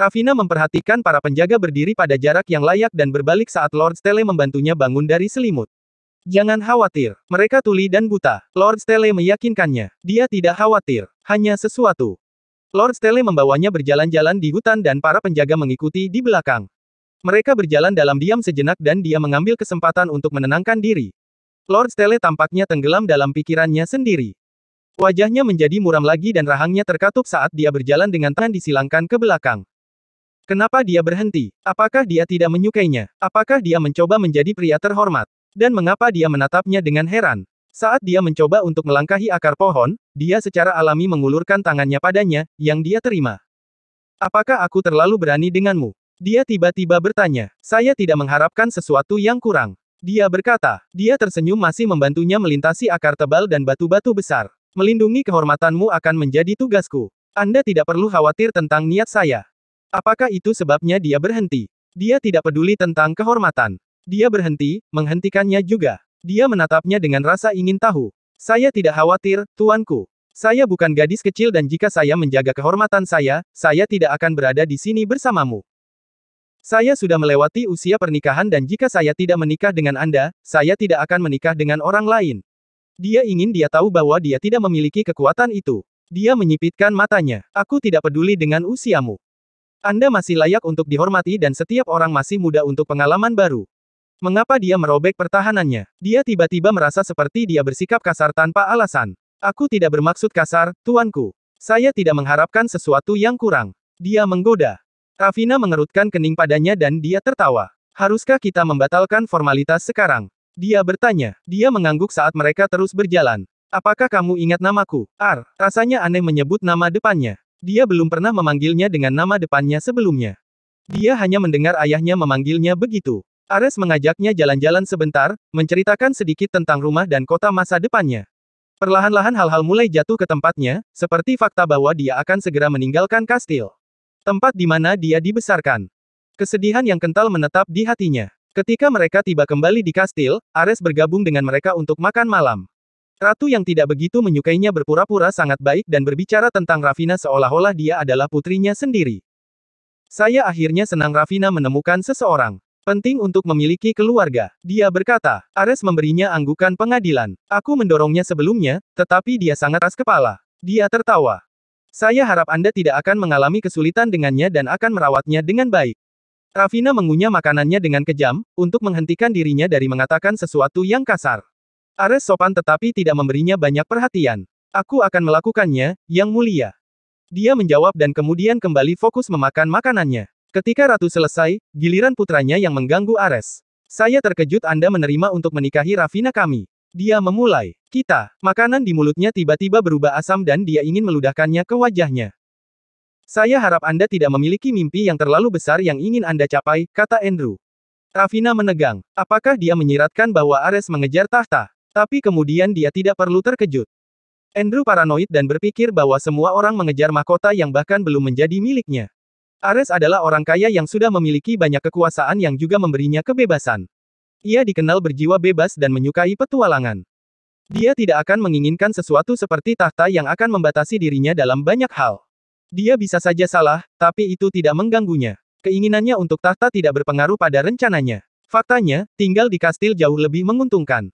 Tavina memperhatikan para penjaga berdiri pada jarak yang layak dan berbalik saat Lord Stele membantunya bangun dari selimut. Jangan khawatir, mereka tuli dan buta. Lord Stele meyakinkannya. Dia tidak khawatir, hanya sesuatu. Lord Stele membawanya berjalan-jalan di hutan dan para penjaga mengikuti di belakang. Mereka berjalan dalam diam sejenak dan dia mengambil kesempatan untuk menenangkan diri. Lord Stele tampaknya tenggelam dalam pikirannya sendiri. Wajahnya menjadi muram lagi dan rahangnya terkatup saat dia berjalan dengan tangan disilangkan ke belakang. Kenapa dia berhenti? Apakah dia tidak menyukainya? Apakah dia mencoba menjadi pria terhormat? Dan mengapa dia menatapnya dengan heran? Saat dia mencoba untuk melangkahi akar pohon, dia secara alami mengulurkan tangannya padanya, yang dia terima. Apakah aku terlalu berani denganmu? Dia tiba-tiba bertanya. Saya tidak mengharapkan sesuatu yang kurang. Dia berkata, dia tersenyum masih membantunya melintasi akar tebal dan batu-batu besar. Melindungi kehormatanmu akan menjadi tugasku. Anda tidak perlu khawatir tentang niat saya. Apakah itu sebabnya dia berhenti? Dia tidak peduli tentang kehormatan. Dia berhenti, menghentikannya juga. Dia menatapnya dengan rasa ingin tahu. Saya tidak khawatir, tuanku. Saya bukan gadis kecil dan jika saya menjaga kehormatan saya, saya tidak akan berada di sini bersamamu. Saya sudah melewati usia pernikahan dan jika saya tidak menikah dengan Anda, saya tidak akan menikah dengan orang lain. Dia ingin dia tahu bahwa dia tidak memiliki kekuatan itu. Dia menyipitkan matanya. Aku tidak peduli dengan usiamu. Anda masih layak untuk dihormati dan setiap orang masih muda untuk pengalaman baru. Mengapa dia merobek pertahanannya? Dia tiba-tiba merasa seperti dia bersikap kasar tanpa alasan. Aku tidak bermaksud kasar, tuanku. Saya tidak mengharapkan sesuatu yang kurang. Dia menggoda. Rafina mengerutkan kening padanya dan dia tertawa. Haruskah kita membatalkan formalitas sekarang? Dia bertanya. Dia mengangguk saat mereka terus berjalan. Apakah kamu ingat namaku? Ar, rasanya aneh menyebut nama depannya. Dia belum pernah memanggilnya dengan nama depannya sebelumnya. Dia hanya mendengar ayahnya memanggilnya begitu. Ares mengajaknya jalan-jalan sebentar, menceritakan sedikit tentang rumah dan kota masa depannya. Perlahan-lahan hal-hal mulai jatuh ke tempatnya, seperti fakta bahwa dia akan segera meninggalkan kastil. Tempat di mana dia dibesarkan. Kesedihan yang kental menetap di hatinya. Ketika mereka tiba kembali di kastil, Ares bergabung dengan mereka untuk makan malam. Ratu yang tidak begitu menyukainya berpura-pura sangat baik dan berbicara tentang Ravina seolah-olah dia adalah putrinya sendiri. Saya akhirnya senang Ravina menemukan seseorang. Penting untuk memiliki keluarga, dia berkata. Ares memberinya anggukan pengadilan. Aku mendorongnya sebelumnya, tetapi dia sangat keras kepala. Dia tertawa. Saya harap Anda tidak akan mengalami kesulitan dengannya dan akan merawatnya dengan baik. Ravina mengunyah makanannya dengan kejam, untuk menghentikan dirinya dari mengatakan sesuatu yang kasar. Ares sopan tetapi tidak memberinya banyak perhatian. Aku akan melakukannya, yang mulia. Dia menjawab dan kemudian kembali fokus memakan makanannya. Ketika ratu selesai, giliran putranya yang mengganggu Ares. Saya terkejut Anda menerima untuk menikahi Rafina kami. Dia memulai. Kita, makanan di mulutnya tiba-tiba berubah asam dan dia ingin meludahkannya ke wajahnya. Saya harap Anda tidak memiliki mimpi yang terlalu besar yang ingin Anda capai, kata Andrew. Rafina menegang. Apakah dia menyiratkan bahwa Ares mengejar tahta? Tapi kemudian dia tidak perlu terkejut. Andrew paranoid dan berpikir bahwa semua orang mengejar mahkota yang bahkan belum menjadi miliknya. Ares adalah orang kaya yang sudah memiliki banyak kekuasaan yang juga memberinya kebebasan. Ia dikenal berjiwa bebas dan menyukai petualangan. Dia tidak akan menginginkan sesuatu seperti tahta yang akan membatasi dirinya dalam banyak hal. Dia bisa saja salah, tapi itu tidak mengganggunya. Keinginannya untuk tahta tidak berpengaruh pada rencananya. Faktanya, tinggal di kastil jauh lebih menguntungkan.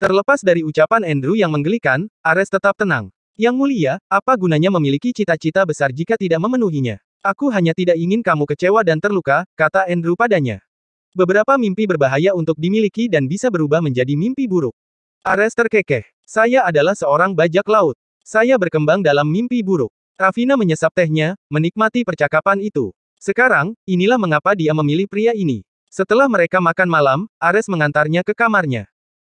Terlepas dari ucapan Andrew yang menggelikan, Ares tetap tenang. Yang mulia, apa gunanya memiliki cita-cita besar jika tidak memenuhinya? Aku hanya tidak ingin kamu kecewa dan terluka, kata Andrew padanya. Beberapa mimpi berbahaya untuk dimiliki dan bisa berubah menjadi mimpi buruk. Ares terkekeh. Saya adalah seorang bajak laut. Saya berkembang dalam mimpi buruk. Ravina menyesap tehnya, menikmati percakapan itu. Sekarang, inilah mengapa dia memilih pria ini. Setelah mereka makan malam, Ares mengantarnya ke kamarnya.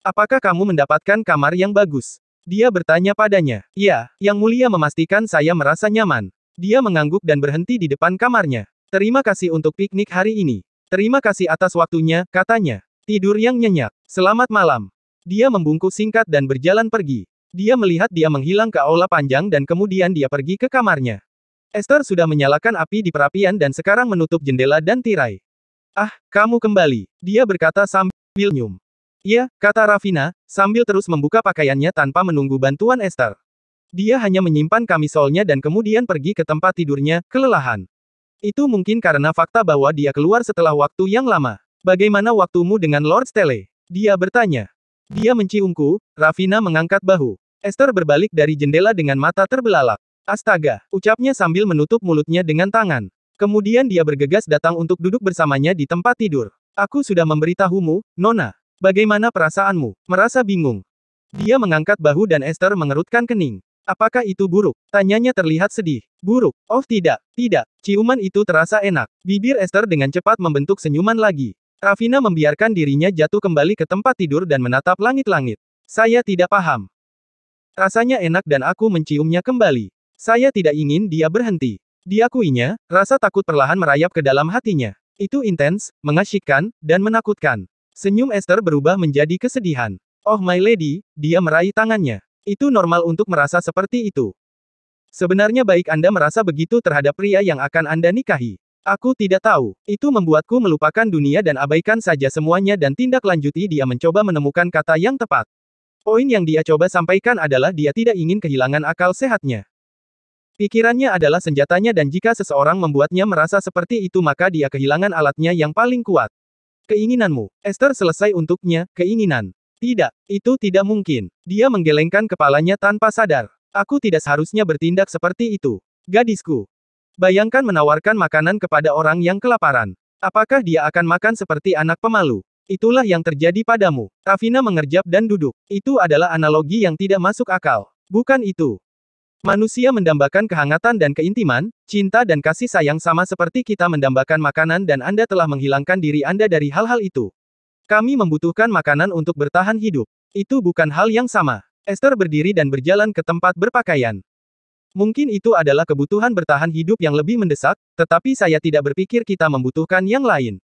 Apakah kamu mendapatkan kamar yang bagus? Dia bertanya padanya. Ya, Yang Mulia memastikan saya merasa nyaman. Dia mengangguk dan berhenti di depan kamarnya. Terima kasih untuk piknik hari ini. Terima kasih atas waktunya, katanya. Tidur yang nyenyak. Selamat malam. Dia membungkuk singkat dan berjalan pergi. Dia melihat dia menghilang ke aula panjang dan kemudian dia pergi ke kamarnya. Esther sudah menyalakan api di perapian dan sekarang menutup jendela dan tirai. Ah, kamu kembali. Dia berkata sambil nyum. Iya, kata Rafina, sambil terus membuka pakaiannya tanpa menunggu bantuan Esther. Dia hanya menyimpan kamisolnya dan kemudian pergi ke tempat tidurnya, kelelahan. Itu mungkin karena fakta bahwa dia keluar setelah waktu yang lama. Bagaimana waktumu dengan Lord Stele? Dia bertanya. Dia menciumku, Rafina mengangkat bahu. Esther berbalik dari jendela dengan mata terbelalak. Astaga, ucapnya sambil menutup mulutnya dengan tangan. Kemudian dia bergegas datang untuk duduk bersamanya di tempat tidur. Aku sudah memberitahumu, Nona. Bagaimana perasaanmu? Merasa bingung. Dia mengangkat bahu dan Esther mengerutkan kening. Apakah itu buruk? Tanyanya terlihat sedih. Buruk? Oh tidak, tidak. Ciuman itu terasa enak. Bibir Esther dengan cepat membentuk senyuman lagi. Rafina membiarkan dirinya jatuh kembali ke tempat tidur dan menatap langit-langit. Saya tidak paham. Rasanya enak dan aku menciumnya kembali. Saya tidak ingin dia berhenti. Diakuinya, rasa takut perlahan merayap ke dalam hatinya. Itu intens, mengasyikkan, dan menakutkan. Senyum Esther berubah menjadi kesedihan. Oh my lady, dia meraih tangannya. Itu normal untuk merasa seperti itu. Sebenarnya baik Anda merasa begitu terhadap pria yang akan Anda nikahi. Aku tidak tahu. Itu membuatku melupakan dunia dan abaikan saja semuanya dan tindak lanjuti dia mencoba menemukan kata yang tepat. Poin yang dia coba sampaikan adalah dia tidak ingin kehilangan akal sehatnya. Pikirannya adalah senjatanya dan jika seseorang membuatnya merasa seperti itu maka dia kehilangan alatnya yang paling kuat. Keinginanmu. Esther selesai untuknya, keinginan. Tidak, itu tidak mungkin. Dia menggelengkan kepalanya tanpa sadar. Aku tidak seharusnya bertindak seperti itu. Gadisku. Bayangkan menawarkan makanan kepada orang yang kelaparan. Apakah dia akan makan seperti anak pemalu? Itulah yang terjadi padamu. Ravina mengerjap dan duduk. Itu adalah analogi yang tidak masuk akal. Bukan itu. Manusia mendambakan kehangatan dan keintiman, cinta dan kasih sayang sama seperti kita mendambakan makanan dan Anda telah menghilangkan diri Anda dari hal-hal itu. Kami membutuhkan makanan untuk bertahan hidup. Itu bukan hal yang sama. Esther berdiri dan berjalan ke tempat berpakaian. Mungkin itu adalah kebutuhan bertahan hidup yang lebih mendesak, tetapi saya tidak berpikir kita membutuhkan yang lain.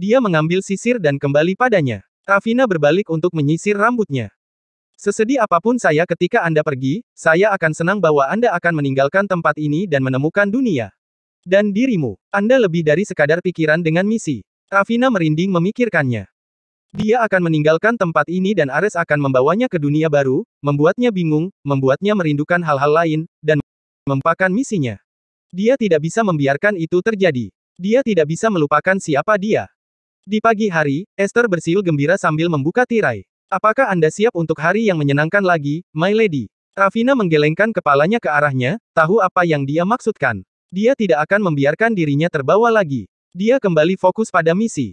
Dia mengambil sisir dan kembali padanya. Ravina berbalik untuk menyisir rambutnya. Sesedih apapun saya ketika Anda pergi, saya akan senang bahwa Anda akan meninggalkan tempat ini dan menemukan dunia. Dan dirimu, Anda lebih dari sekadar pikiran dengan misi. Ravina merinding memikirkannya. Dia akan meninggalkan tempat ini dan Ares akan membawanya ke dunia baru, membuatnya bingung, membuatnya merindukan hal-hal lain, dan mempakan misinya. Dia tidak bisa membiarkan itu terjadi. Dia tidak bisa melupakan siapa dia. Di pagi hari, Esther bersiul gembira sambil membuka tirai. Apakah Anda siap untuk hari yang menyenangkan lagi, my lady? Ravina menggelengkan kepalanya ke arahnya, tahu apa yang dia maksudkan. Dia tidak akan membiarkan dirinya terbawa lagi. Dia kembali fokus pada misi.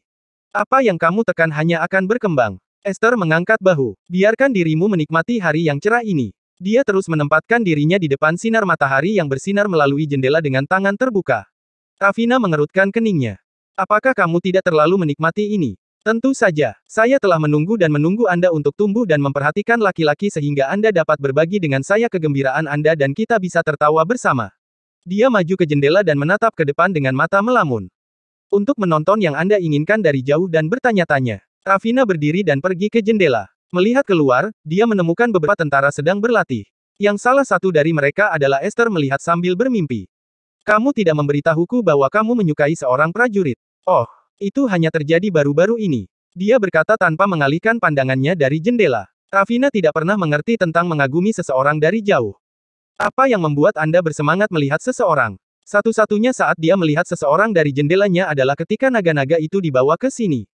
Apa yang kamu tekan hanya akan berkembang. Esther mengangkat bahu. Biarkan dirimu menikmati hari yang cerah ini. Dia terus menempatkan dirinya di depan sinar matahari yang bersinar melalui jendela dengan tangan terbuka. Ravina mengerutkan keningnya. Apakah kamu tidak terlalu menikmati ini? Tentu saja, saya telah menunggu dan menunggu Anda untuk tumbuh dan memperhatikan laki-laki sehingga Anda dapat berbagi dengan saya kegembiraan Anda dan kita bisa tertawa bersama. Dia maju ke jendela dan menatap ke depan dengan mata melamun. Untuk menonton yang Anda inginkan dari jauh dan bertanya-tanya. Rafina berdiri dan pergi ke jendela. Melihat keluar, dia menemukan beberapa tentara sedang berlatih. Yang salah satu dari mereka adalah Esther melihat sambil bermimpi. Kamu tidak memberitahuku bahwa kamu menyukai seorang prajurit. Oh, itu hanya terjadi baru-baru ini. Dia berkata tanpa mengalihkan pandangannya dari jendela. Ravina tidak pernah mengerti tentang mengagumi seseorang dari jauh. Apa yang membuat Anda bersemangat melihat seseorang? Satu-satunya saat dia melihat seseorang dari jendelanya adalah ketika naga-naga itu dibawa ke sini.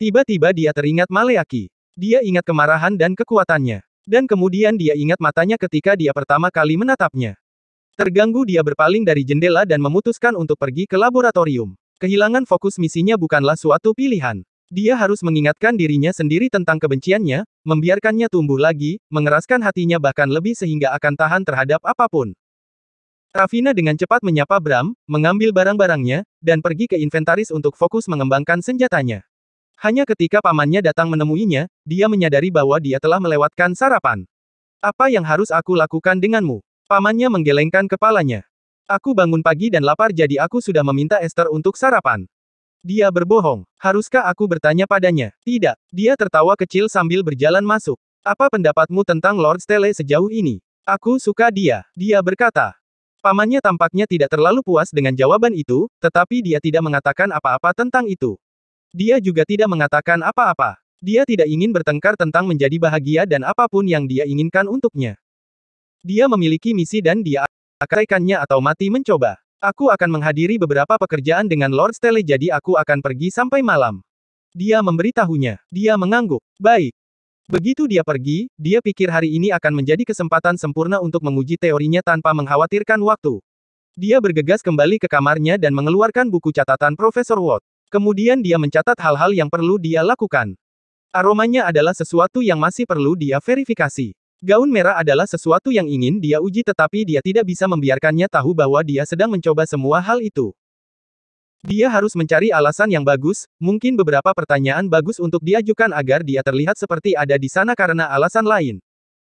Tiba-tiba dia teringat Maleaki. Dia ingat kemarahan dan kekuatannya. Dan kemudian dia ingat matanya ketika dia pertama kali menatapnya. Terganggu dia berpaling dari jendela dan memutuskan untuk pergi ke laboratorium. Kehilangan fokus misinya bukanlah suatu pilihan. Dia harus mengingatkan dirinya sendiri tentang kebenciannya, membiarkannya tumbuh lagi, mengeraskan hatinya bahkan lebih sehingga akan tahan terhadap apapun. Rafina dengan cepat menyapa Bram, mengambil barang-barangnya, dan pergi ke inventaris untuk fokus mengembangkan senjatanya. Hanya ketika pamannya datang menemuinya, dia menyadari bahwa dia telah melewatkan sarapan. Apa yang harus aku lakukan denganmu? Pamannya menggelengkan kepalanya. Aku bangun pagi dan lapar jadi aku sudah meminta Esther untuk sarapan. Dia berbohong. Haruskah aku bertanya padanya? Tidak. Dia tertawa kecil sambil berjalan masuk. Apa pendapatmu tentang Lord Stele sejauh ini? Aku suka dia. Dia berkata. Pamannya tampaknya tidak terlalu puas dengan jawaban itu, tetapi dia tidak mengatakan apa-apa tentang itu. Dia juga tidak mengatakan apa-apa. Dia tidak ingin bertengkar tentang menjadi bahagia dan apapun yang dia inginkan untuknya. Dia memiliki misi dan dia Akaikannya atau mati mencoba. Aku akan menghadiri beberapa pekerjaan dengan Lord Stele jadi aku akan pergi sampai malam. Dia memberitahunya. Dia mengangguk. Baik. Begitu dia pergi, dia pikir hari ini akan menjadi kesempatan sempurna untuk menguji teorinya tanpa mengkhawatirkan waktu. Dia bergegas kembali ke kamarnya dan mengeluarkan buku catatan Profesor Watt. Kemudian dia mencatat hal-hal yang perlu dia lakukan. Aromanya adalah sesuatu yang masih perlu dia verifikasi. Gaun merah adalah sesuatu yang ingin dia uji tetapi dia tidak bisa membiarkannya tahu bahwa dia sedang mencoba semua hal itu. Dia harus mencari alasan yang bagus, mungkin beberapa pertanyaan bagus untuk diajukan agar dia terlihat seperti ada di sana karena alasan lain.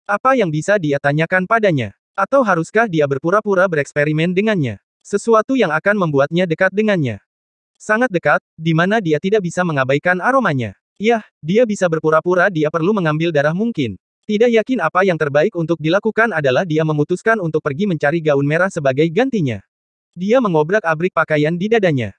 Apa yang bisa dia tanyakan padanya? Atau haruskah dia berpura-pura bereksperimen dengannya? Sesuatu yang akan membuatnya dekat dengannya. Sangat dekat, di mana dia tidak bisa mengabaikan aromanya. Yah, dia bisa berpura-pura dia perlu mengambil darah mungkin. Tidak yakin apa yang terbaik untuk dilakukan adalah dia memutuskan untuk pergi mencari gaun merah sebagai gantinya. Dia mengobrak-abrik pakaian di dadanya.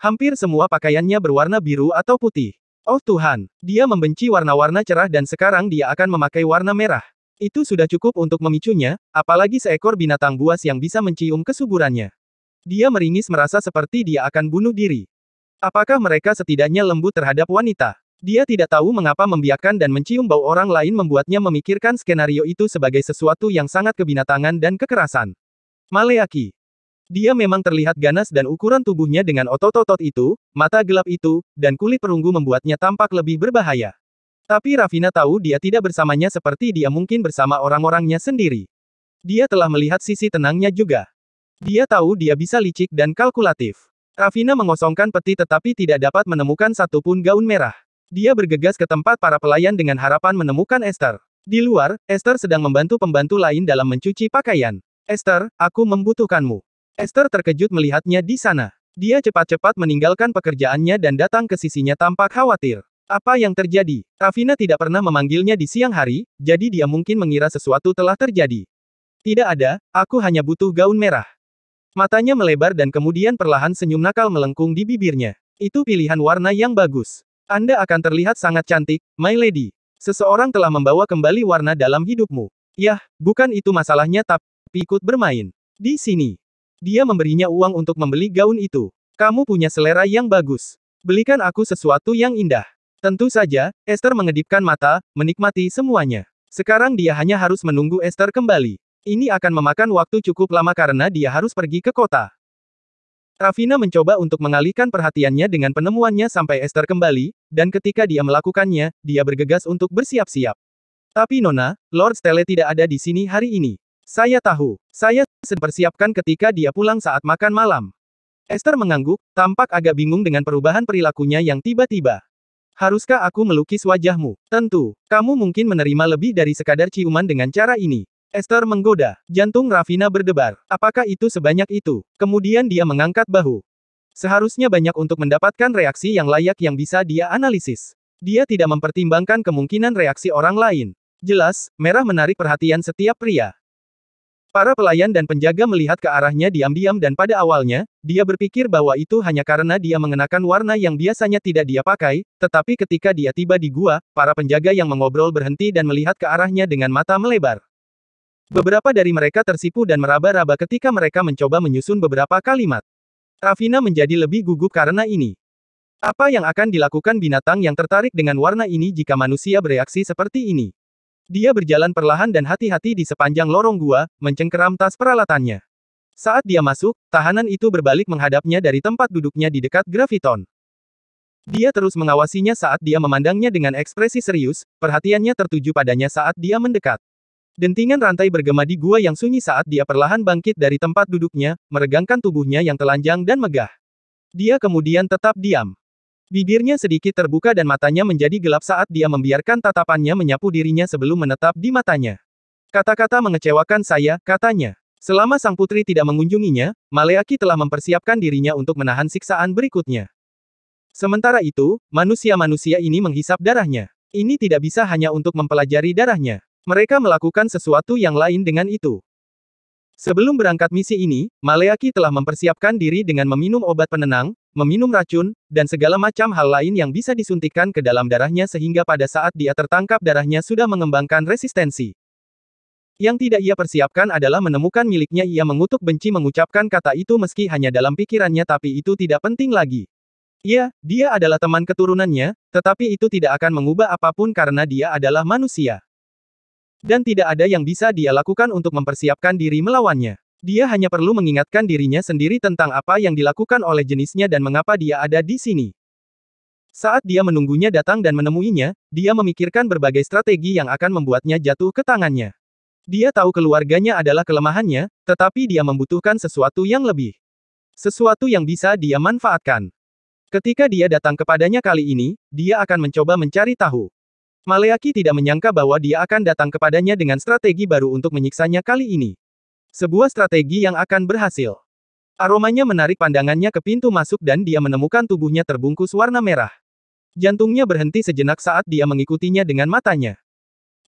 Hampir semua pakaiannya berwarna biru atau putih. Oh Tuhan, dia membenci warna-warna cerah dan sekarang dia akan memakai warna merah. Itu sudah cukup untuk memicunya, apalagi seekor binatang buas yang bisa mencium kesuburannya. Dia meringis merasa seperti dia akan bunuh diri. Apakah mereka setidaknya lembut terhadap wanita? Dia tidak tahu mengapa membiarkan dan mencium bau orang lain membuatnya memikirkan skenario itu sebagai sesuatu yang sangat kebinatangan dan kekerasan. Maleaki. Dia memang terlihat ganas dan ukuran tubuhnya dengan otot-otot itu, mata gelap itu, dan kulit perunggu membuatnya tampak lebih berbahaya. Tapi Rafina tahu dia tidak bersamanya seperti dia mungkin bersama orang-orangnya sendiri. Dia telah melihat sisi tenangnya juga. Dia tahu dia bisa licik dan kalkulatif. Rafina mengosongkan peti tetapi tidak dapat menemukan satupun gaun merah. Dia bergegas ke tempat para pelayan dengan harapan menemukan Esther. Di luar, Esther sedang membantu pembantu lain dalam mencuci pakaian. Esther, aku membutuhkanmu. Esther terkejut melihatnya di sana. Dia cepat-cepat meninggalkan pekerjaannya dan datang ke sisinya tanpa khawatir. Apa yang terjadi? Ravina tidak pernah memanggilnya di siang hari, jadi dia mungkin mengira sesuatu telah terjadi. Tidak ada, aku hanya butuh gaun merah. Matanya melebar dan kemudian perlahan senyum nakal melengkung di bibirnya. Itu pilihan warna yang bagus. Anda akan terlihat sangat cantik, my lady. Seseorang telah membawa kembali warna dalam hidupmu. Yah, bukan itu masalahnya tapi ikut bermain. Di sini. Dia memberinya uang untuk membeli gaun itu. Kamu punya selera yang bagus. Belikan aku sesuatu yang indah. Tentu saja, Esther mengedipkan mata, menikmati semuanya. Sekarang dia hanya harus menunggu Esther kembali. Ini akan memakan waktu cukup lama karena dia harus pergi ke kota. Rafina mencoba untuk mengalihkan perhatiannya dengan penemuannya sampai Esther kembali, dan ketika dia melakukannya, dia bergegas untuk bersiap-siap. Tapi Nona, Lord Stele tidak ada di sini hari ini. Saya tahu. Saya sedang persiapkan ketika dia pulang saat makan malam. Esther mengangguk, tampak agak bingung dengan perubahan perilakunya yang tiba-tiba. Haruskah aku melukis wajahmu? Tentu. Kamu mungkin menerima lebih dari sekadar ciuman dengan cara ini. Esther menggoda. Jantung Rafina berdebar. Apakah itu sebanyak itu? Kemudian dia mengangkat bahu. Seharusnya banyak untuk mendapatkan reaksi yang layak yang bisa dia analisis. Dia tidak mempertimbangkan kemungkinan reaksi orang lain. Jelas, merah menarik perhatian setiap pria. Para pelayan dan penjaga melihat ke arahnya diam-diam dan pada awalnya, dia berpikir bahwa itu hanya karena dia mengenakan warna yang biasanya tidak dia pakai, tetapi ketika dia tiba di gua, para penjaga yang mengobrol berhenti dan melihat ke arahnya dengan mata melebar. Beberapa dari mereka tersipu dan meraba-raba ketika mereka mencoba menyusun beberapa kalimat. Ravina menjadi lebih gugup karena ini. Apa yang akan dilakukan binatang yang tertarik dengan warna ini jika manusia bereaksi seperti ini? Dia berjalan perlahan dan hati-hati di sepanjang lorong gua, mencengkeram tas peralatannya. Saat dia masuk, tahanan itu berbalik menghadapnya dari tempat duduknya di dekat graviton. Dia terus mengawasinya saat dia memandangnya dengan ekspresi serius, perhatiannya tertuju padanya saat dia mendekat. Dentingan rantai bergema di gua yang sunyi saat dia perlahan bangkit dari tempat duduknya, meregangkan tubuhnya yang telanjang dan megah. Dia kemudian tetap diam. Bibirnya sedikit terbuka dan matanya menjadi gelap saat dia membiarkan tatapannya menyapu dirinya sebelum menetap di matanya. Kata-kata mengecewakan saya, katanya. Selama sang putri tidak mengunjunginya, Maleaki telah mempersiapkan dirinya untuk menahan siksaan berikutnya. Sementara itu, manusia-manusia ini menghisap darahnya. Ini tidak bisa hanya untuk mempelajari darahnya. Mereka melakukan sesuatu yang lain dengan itu. Sebelum berangkat misi ini, Maleaki telah mempersiapkan diri dengan meminum obat penenang, meminum racun, dan segala macam hal lain yang bisa disuntikkan ke dalam darahnya sehingga pada saat dia tertangkap darahnya sudah mengembangkan resistensi. Yang tidak ia persiapkan adalah menemukan miliknya ia mengutuk benci mengucapkan kata itu meski hanya dalam pikirannya tapi itu tidak penting lagi. Ya, dia adalah teman keturunannya, tetapi itu tidak akan mengubah apapun karena dia adalah manusia. Dan tidak ada yang bisa dia lakukan untuk mempersiapkan diri melawannya. Dia hanya perlu mengingatkan dirinya sendiri tentang apa yang dilakukan oleh jenisnya dan mengapa dia ada di sini. Saat dia menunggunya datang dan menemuinya, dia memikirkan berbagai strategi yang akan membuatnya jatuh ke tangannya. Dia tahu keluarganya adalah kelemahannya, tetapi dia membutuhkan sesuatu yang lebih. Sesuatu yang bisa dia manfaatkan. Ketika dia datang kepadanya kali ini, dia akan mencoba mencari tahu. Maleaki tidak menyangka bahwa dia akan datang kepadanya dengan strategi baru untuk menyiksanya kali ini. Sebuah strategi yang akan berhasil. Aromanya menarik pandangannya ke pintu masuk dan dia menemukan tubuhnya terbungkus warna merah. Jantungnya berhenti sejenak saat dia mengikutinya dengan matanya.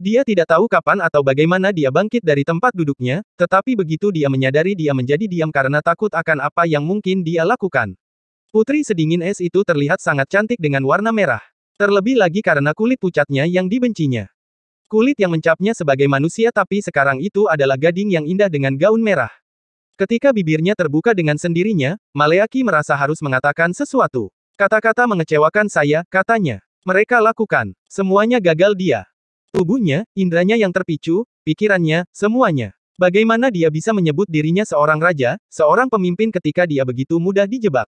Dia tidak tahu kapan atau bagaimana dia bangkit dari tempat duduknya, tetapi begitu dia menyadari dia menjadi diam karena takut akan apa yang mungkin dia lakukan. Putri sedingin es itu terlihat sangat cantik dengan warna merah. Terlebih lagi karena kulit pucatnya yang dibencinya. Kulit yang mencapnya sebagai manusia tapi sekarang itu adalah gading yang indah dengan gaun merah. Ketika bibirnya terbuka dengan sendirinya, Maleaki merasa harus mengatakan sesuatu. Kata-kata mengecewakan saya, katanya. Mereka lakukan. Semuanya gagal dia. Tubuhnya, indranya yang terpicu, pikirannya, semuanya. Bagaimana dia bisa menyebut dirinya seorang raja, seorang pemimpin ketika dia begitu mudah dijebak.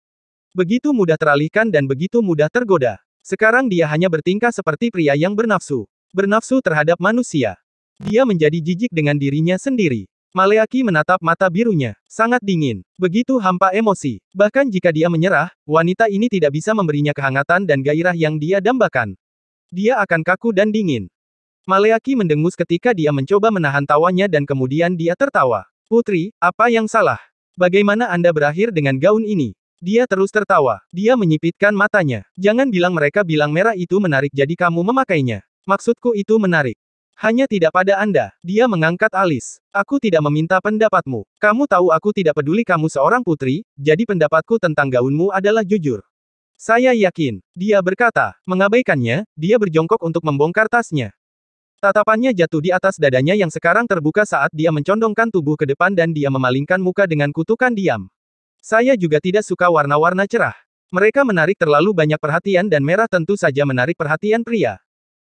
Begitu mudah teralihkan dan begitu mudah tergoda. Sekarang dia hanya bertingkah seperti pria yang bernafsu. Bernafsu terhadap manusia. Dia menjadi jijik dengan dirinya sendiri. Maleaki menatap mata birunya. Sangat dingin. Begitu hampa emosi. Bahkan jika dia menyerah, wanita ini tidak bisa memberinya kehangatan dan gairah yang dia dambakan. Dia akan kaku dan dingin. Maleaki mendengus ketika dia mencoba menahan tawanya dan kemudian dia tertawa. Putri, apa yang salah? Bagaimana Anda berakhir dengan gaun ini? Dia terus tertawa. Dia menyipitkan matanya. Jangan bilang mereka bilang merah itu menarik jadi kamu memakainya. Maksudku itu menarik. Hanya tidak pada Anda. Dia mengangkat alis. Aku tidak meminta pendapatmu. Kamu tahu aku tidak peduli kamu seorang putri, jadi pendapatku tentang gaunmu adalah jujur. Saya yakin. Dia berkata. Mengabaikannya, dia berjongkok untuk membongkar tasnya. Tatapannya jatuh di atas dadanya yang sekarang terbuka saat dia mencondongkan tubuh ke depan dan dia memalingkan muka dengan kutukan diam. Saya juga tidak suka warna-warna cerah. Mereka menarik terlalu banyak perhatian dan merah tentu saja menarik perhatian pria.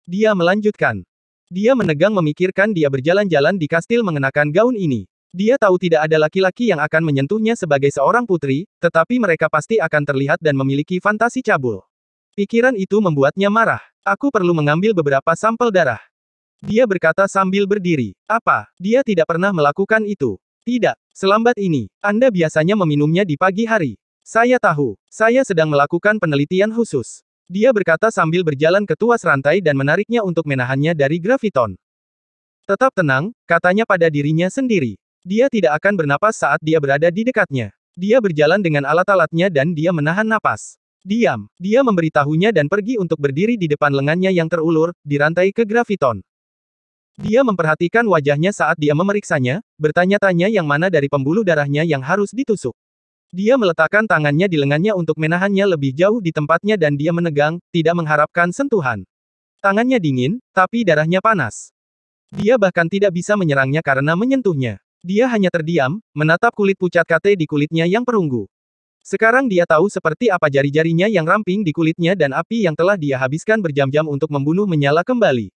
Dia melanjutkan. Dia menegang memikirkan dia berjalan-jalan di kastil mengenakan gaun ini. Dia tahu tidak ada laki-laki yang akan menyentuhnya sebagai seorang putri, tetapi mereka pasti akan terlihat dan memiliki fantasi cabul. Pikiran itu membuatnya marah. Aku perlu mengambil beberapa sampel darah. Dia berkata sambil berdiri. Apa? Dia tidak pernah melakukan itu. Tidak, selambat ini, Anda biasanya meminumnya di pagi hari. Saya tahu, saya sedang melakukan penelitian khusus. Dia berkata sambil berjalan ke tuas rantai dan menariknya untuk menahannya dari graviton. Tetap tenang, katanya pada dirinya sendiri. Dia tidak akan bernapas saat dia berada di dekatnya. Dia berjalan dengan alat-alatnya dan dia menahan napas. Diam, dia memberitahunya dan pergi untuk berdiri di depan lengannya yang terulur, dirantai ke graviton. Dia memperhatikan wajahnya saat dia memeriksanya, bertanya-tanya yang mana dari pembuluh darahnya yang harus ditusuk. Dia meletakkan tangannya di lengannya untuk menahannya lebih jauh di tempatnya dan dia menegang, tidak mengharapkan sentuhan. Tangannya dingin, tapi darahnya panas. Dia bahkan tidak bisa menyerangnya karena menyentuhnya. Dia hanya terdiam, menatap kulit pucat kate di kulitnya yang perunggu. Sekarang dia tahu seperti apa jari-jarinya yang ramping di kulitnya dan api yang telah dia habiskan berjam-jam untuk membunuh menyala kembali.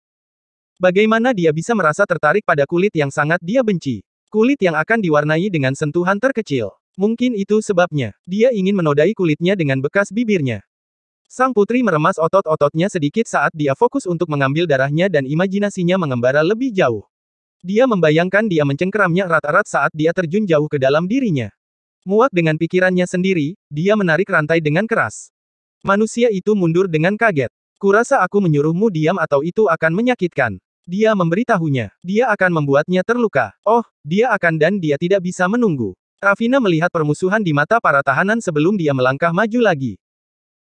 Bagaimana dia bisa merasa tertarik pada kulit yang sangat dia benci? Kulit yang akan diwarnai dengan sentuhan terkecil. Mungkin itu sebabnya, dia ingin menodai kulitnya dengan bekas bibirnya. Sang putri meremas otot-ototnya sedikit saat dia fokus untuk mengambil darahnya dan imajinasinya mengembara lebih jauh. Dia membayangkan dia mencengkeramnya erat-erat saat dia terjun jauh ke dalam dirinya. Muak dengan pikirannya sendiri, dia menarik rantai dengan keras. Manusia itu mundur dengan kaget. Kurasa aku menyuruhmu diam atau itu akan menyakitkan. Dia memberitahunya. Dia akan membuatnya terluka. Oh, dia akan dan dia tidak bisa menunggu. Ravina melihat permusuhan di mata para tahanan sebelum dia melangkah maju lagi.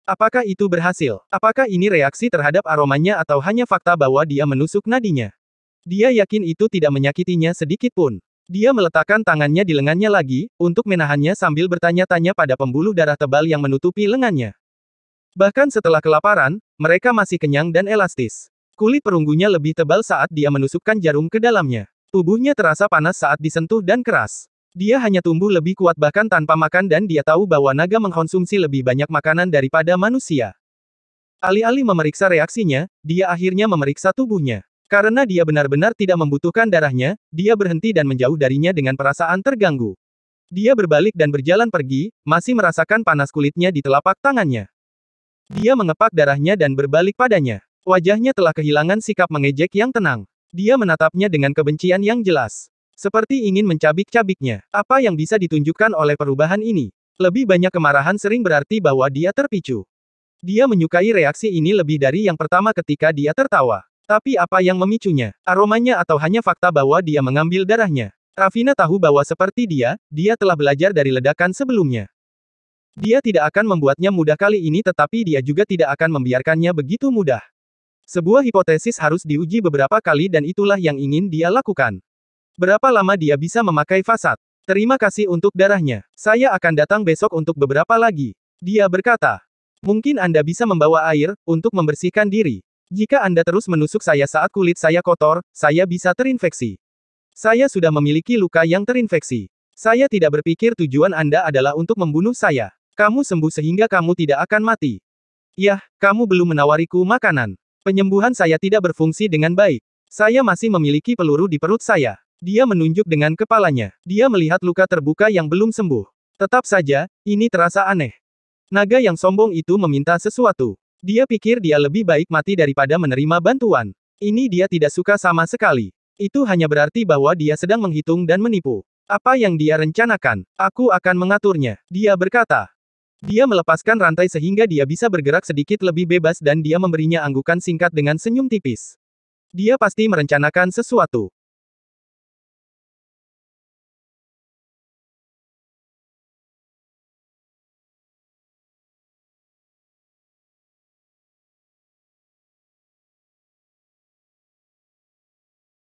Apakah itu berhasil? Apakah ini reaksi terhadap aromanya atau hanya fakta bahwa dia menusuk nadinya? Dia yakin itu tidak menyakitinya sedikit pun. Dia meletakkan tangannya di lengannya lagi, untuk menahannya sambil bertanya-tanya pada pembuluh darah tebal yang menutupi lengannya. Bahkan setelah kelaparan, mereka masih kenyang dan elastis. Kulit perunggunya lebih tebal saat dia menusukkan jarum ke dalamnya. Tubuhnya terasa panas saat disentuh dan keras. Dia hanya tumbuh lebih kuat bahkan tanpa makan dan dia tahu bahwa naga mengkonsumsi lebih banyak makanan daripada manusia. Alih-alih memeriksa reaksinya, dia akhirnya memeriksa tubuhnya. Karena dia benar-benar tidak membutuhkan darahnya, dia berhenti dan menjauh darinya dengan perasaan terganggu. Dia berbalik dan berjalan pergi, masih merasakan panas kulitnya di telapak tangannya. Dia mengepak darahnya dan berbalik padanya. Wajahnya telah kehilangan sikap mengejek yang tenang. Dia menatapnya dengan kebencian yang jelas. Seperti ingin mencabik-cabiknya. Apa yang bisa ditunjukkan oleh perubahan ini? Lebih banyak kemarahan sering berarti bahwa dia terpicu. Dia menyukai reaksi ini lebih dari yang pertama ketika dia tertawa. Tapi apa yang memicunya? Aromanya atau hanya fakta bahwa dia mengambil darahnya? Rafina tahu bahwa seperti dia, dia telah belajar dari ledakan sebelumnya. Dia tidak akan membuatnya mudah kali ini tetapi dia juga tidak akan membiarkannya begitu mudah. Sebuah hipotesis harus diuji beberapa kali dan itulah yang ingin dia lakukan. Berapa lama dia bisa memakai fasad? Terima kasih untuk darahnya. Saya akan datang besok untuk beberapa lagi. Dia berkata. Mungkin Anda bisa membawa air, untuk membersihkan diri. Jika Anda terus menusuk saya saat kulit saya kotor, saya bisa terinfeksi. Saya sudah memiliki luka yang terinfeksi. Saya tidak berpikir tujuan Anda adalah untuk membunuh saya. Kamu sembuh sehingga kamu tidak akan mati. Yah, kamu belum menawariku makanan. Penyembuhan saya tidak berfungsi dengan baik. Saya masih memiliki peluru di perut saya. Dia menunjuk dengan kepalanya. Dia melihat luka terbuka yang belum sembuh. Tetap saja, ini terasa aneh. Naga yang sombong itu meminta sesuatu. Dia pikir dia lebih baik mati daripada menerima bantuan. Ini dia tidak suka sama sekali. Itu hanya berarti bahwa dia sedang menghitung dan menipu. Apa yang dia rencanakan, aku akan mengaturnya, dia berkata. Dia melepaskan rantai sehingga dia bisa bergerak sedikit lebih bebas dan dia memberinya anggukan singkat dengan senyum tipis. Dia pasti merencanakan sesuatu.